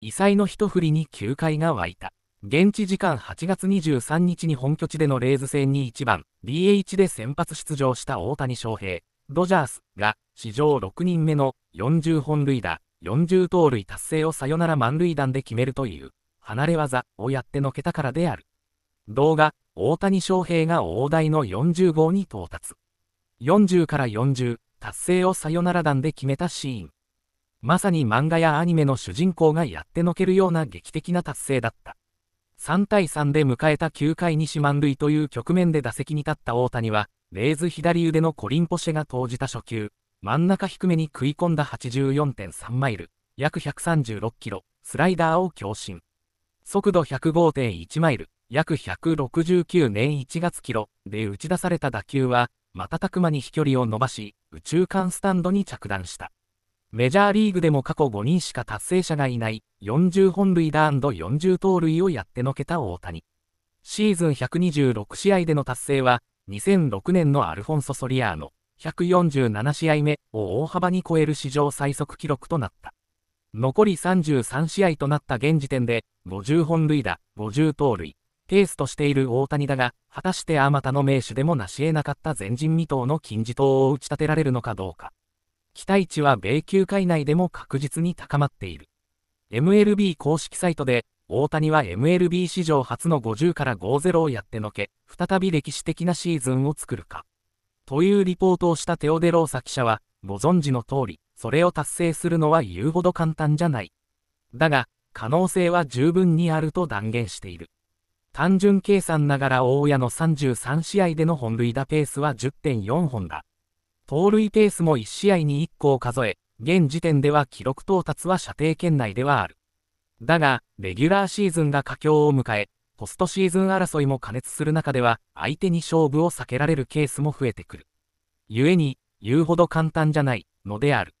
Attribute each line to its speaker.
Speaker 1: 異彩の一振りに球界が湧いた。現地時間8月23日に本拠地でのレーズ戦に1番 DH で先発出場した大谷翔平、ドジャースが史上6人目の40本塁打、40盗塁達成をサヨナラ満塁弾で決めるという離れ技をやってのけたからである。動画、大谷翔平が大台の40号に到達。40から40、達成をサヨナラ弾で決めたシーン。まさに漫画やアニメの主人公がやってのけるような劇的な達成だった。3対3で迎えた9回西満塁という局面で打席に立った大谷は、レーズ左腕のコリンポシェが投じた初球、真ん中低めに食い込んだ84.3マイル、約136キロ、スライダーを強振。速度105.1マイル、約169年1月キロで打ち出された打球は、瞬く間に飛距離を伸ばし、宇宙間スタンドに着弾した。メジャーリーグでも過去5人しか達成者がいない40本塁打 &40 盗塁をやってのけた大谷。シーズン126試合での達成は2006年のアルフォンソ・ソリアーノ147試合目を大幅に超える史上最速記録となった。残り33試合となった現時点で50本塁打、50盗塁、ペースとしている大谷だが、果たしてあまたの名手でも成し得なかった前人未到の金字塔を打ち立てられるのかどうか。期待値は米球界内でも確実に高まっている。MLB 公式サイトで、大谷は MLB 史上初の50から50をやってのけ、再び歴史的なシーズンを作るか。というリポートをしたテオデローサ記者は、ご存知の通り、それを達成するのは言うほど簡単じゃない。だが、可能性は十分にあると断言している。単純計算ながら大家の33試合での本塁打ペースは10.4本だ。盗塁ペースも1試合に1個を数え、現時点では記録到達は射程圏内ではある。だが、レギュラーシーズンが佳境を迎え、ポストシーズン争いも加熱する中では、相手に勝負を避けられるケースも増えてくる。故に、言うほど簡単じゃない、のである。